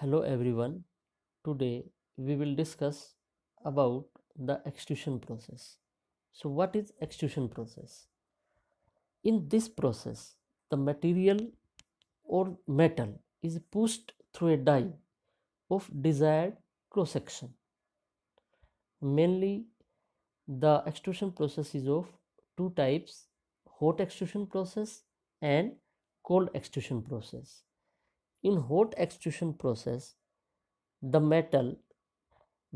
hello everyone today we will discuss about the extrusion process so what is extrusion process in this process the material or metal is pushed through a die of desired cross section mainly the extrusion process is of two types hot extrusion process and cold extrusion process in hot extrusion process the metal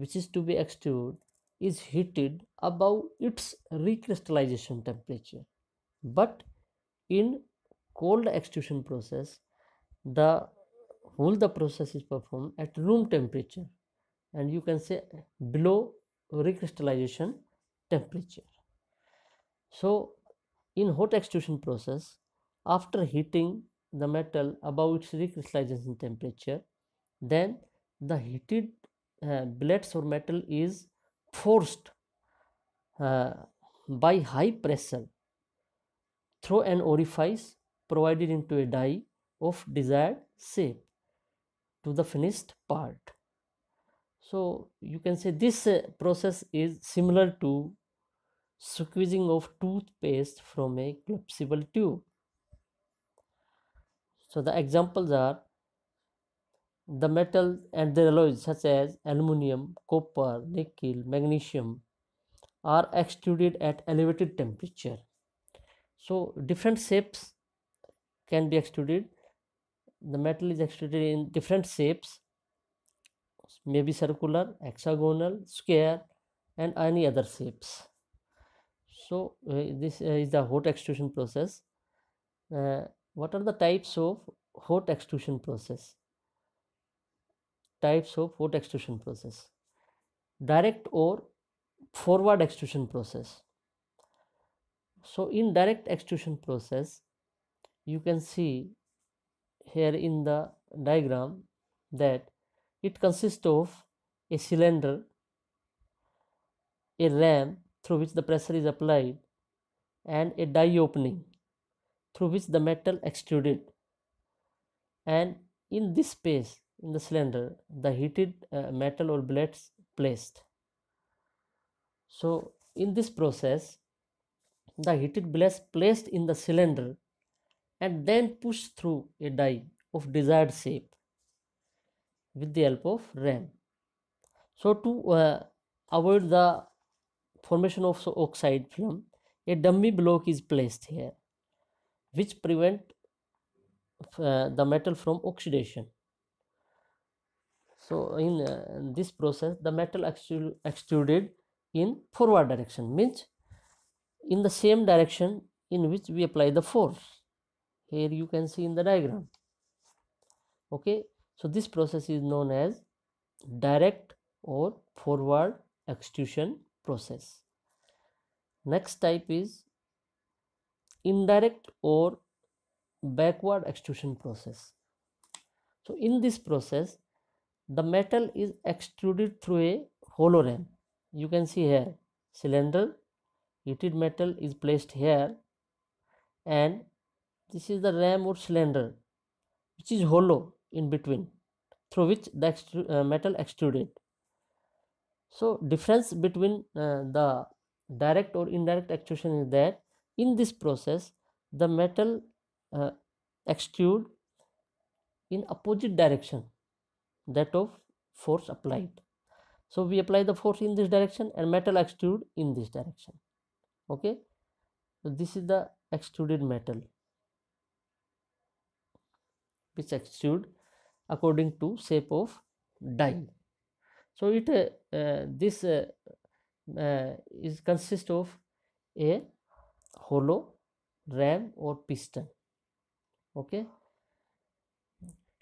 which is to be extruded is heated above its recrystallization temperature but in cold extrusion process the whole the process is performed at room temperature and you can say below recrystallization temperature so in hot extrusion process after heating the metal above its recrystallization temperature then the heated uh, or metal is forced uh, by high pressure through an orifice provided into a die of desired shape to the finished part. So you can say this uh, process is similar to squeezing of toothpaste from a collapsible tube. So the examples are the metals and their alloys such as aluminium, copper, nickel, magnesium are extruded at elevated temperature. So different shapes can be extruded. The metal is extruded in different shapes, maybe circular, hexagonal, square and any other shapes. So uh, this uh, is the hot extrusion process. Uh, what are the types of hot extrusion process types of hot extrusion process direct or forward extrusion process so in direct extrusion process you can see here in the diagram that it consists of a cylinder a ram through which the pressure is applied and a die opening through which the metal extruded and in this space in the cylinder the heated uh, metal or blades placed so in this process the heated blades placed in the cylinder and then pushed through a die of desired shape with the help of ram so to uh, avoid the formation of oxide film a dummy block is placed here which prevent uh, the metal from oxidation so in, uh, in this process the metal extruded in forward direction means in the same direction in which we apply the force here you can see in the diagram okay so this process is known as direct or forward extrusion process next type is indirect or backward extrusion process. So in this process, the metal is extruded through a hollow ram. You can see here cylinder, heated metal is placed here and this is the ram or cylinder which is hollow in between through which the extru uh, metal extruded. So difference between uh, the direct or indirect extrusion is that in this process, the metal uh, extrude in opposite direction that of force applied. So we apply the force in this direction and metal extrude in this direction. Okay. So this is the extruded metal which extrude according to shape of die. So it uh, uh, this uh, uh is consist of a Hollow, ram or piston okay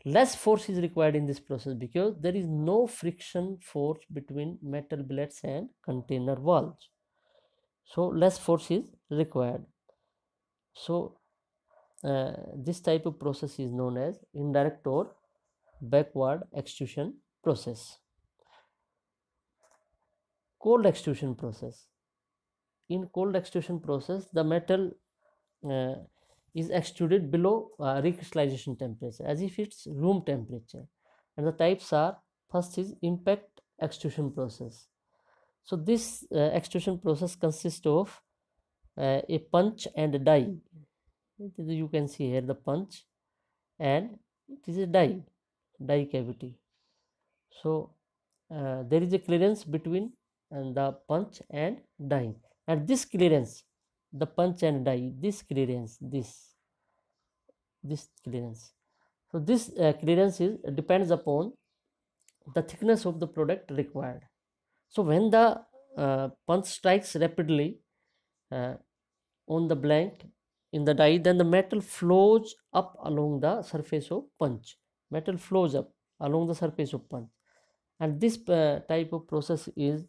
less force is required in this process because there is no friction force between metal billets and container walls, so less force is required so uh, this type of process is known as indirect or backward extrusion process cold extrusion process in cold extrusion process the metal uh, is extruded below uh, recrystallization temperature as if it's room temperature and the types are first is impact extrusion process so this uh, extrusion process consists of uh, a punch and a die you can see here the punch and it is a die die cavity so uh, there is a clearance between and uh, the punch and die at this clearance the punch and die this clearance this this clearance so this uh, clearance is depends upon the thickness of the product required so when the uh, punch strikes rapidly uh, on the blank in the die then the metal flows up along the surface of punch metal flows up along the surface of punch and this uh, type of process is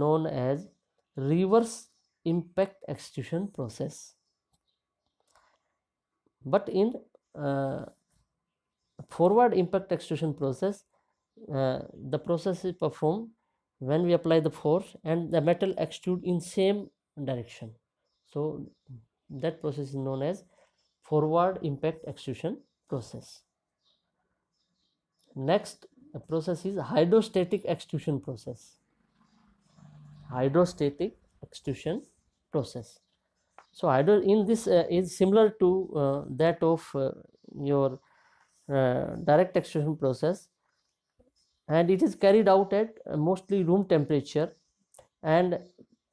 known as reverse impact extrusion process but in uh, forward impact extrusion process uh, the process is performed when we apply the force and the metal extrude in same direction so that process is known as forward impact extrusion process next process is hydrostatic extrusion process hydrostatic extrusion process. So hydro in this uh, is similar to uh, that of uh, your uh, direct extrusion process and it is carried out at uh, mostly room temperature and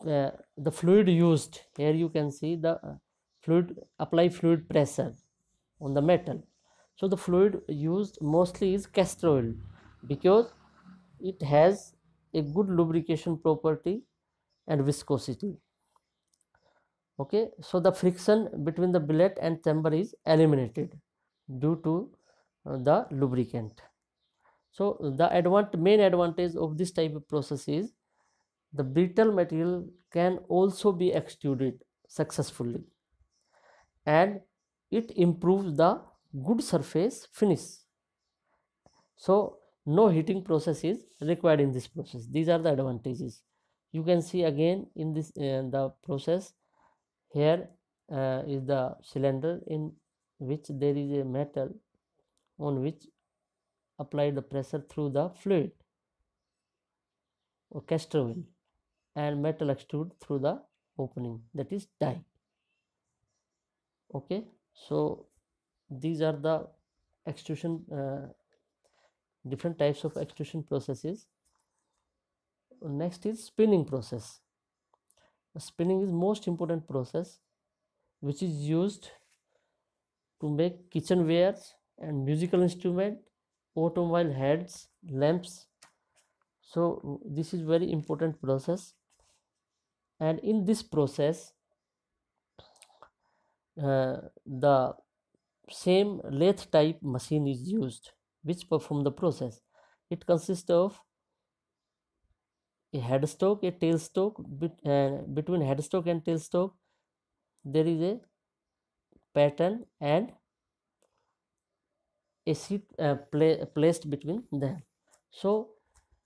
uh, the fluid used here you can see the fluid apply fluid pressure on the metal. So the fluid used mostly is castor oil because it has a good lubrication property and viscosity okay so the friction between the billet and chamber is eliminated due to uh, the lubricant so the main advantage of this type of process is the brittle material can also be extruded successfully and it improves the good surface finish so no heating process is required in this process these are the advantages you can see again in this uh, the process here uh, is the cylinder in which there is a metal on which apply the pressure through the fluid or castor wheel and metal extrude through the opening that is die okay so these are the extrusion uh, different types of extrusion processes next is spinning process spinning is most important process which is used to make kitchenware and musical instrument automobile heads lamps so this is very important process and in this process uh, the same lathe type machine is used which perform the process. It consists of a headstock, a tailstock. Uh, between headstock and tailstock, there is a pattern and a seat uh, pla placed between them. So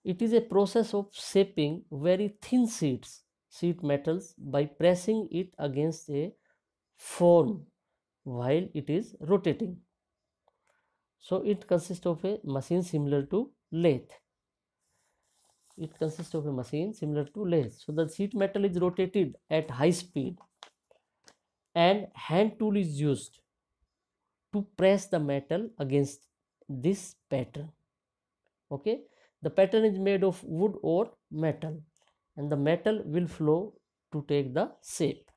it is a process of shaping very thin sheets, sheet metals by pressing it against a phone while it is rotating. So it consists of a machine similar to lathe. It consists of a machine similar to lathe. So the sheet metal is rotated at high speed and hand tool is used to press the metal against this pattern. Okay. The pattern is made of wood or metal and the metal will flow to take the shape.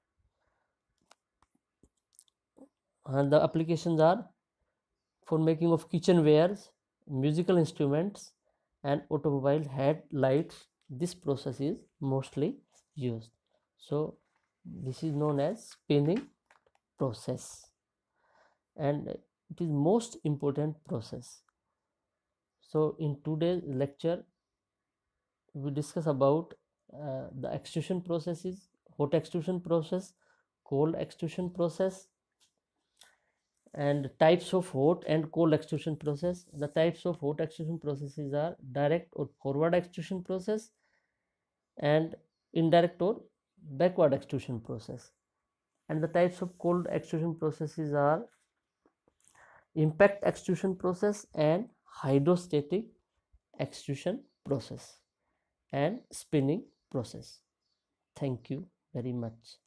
And the applications are for making of kitchenwares, musical instruments and automobile headlights. This process is mostly used. So this is known as spinning process and it is most important process. So in today's lecture we discuss about uh, the extrusion processes, hot extrusion process, cold extrusion process and types of hot and cold extrusion process the types of hot extrusion processes are direct or forward extrusion process and indirect or backward extrusion process and the types of cold extrusion processes are impact extrusion process and hydrostatic extrusion process and spinning process thank you very much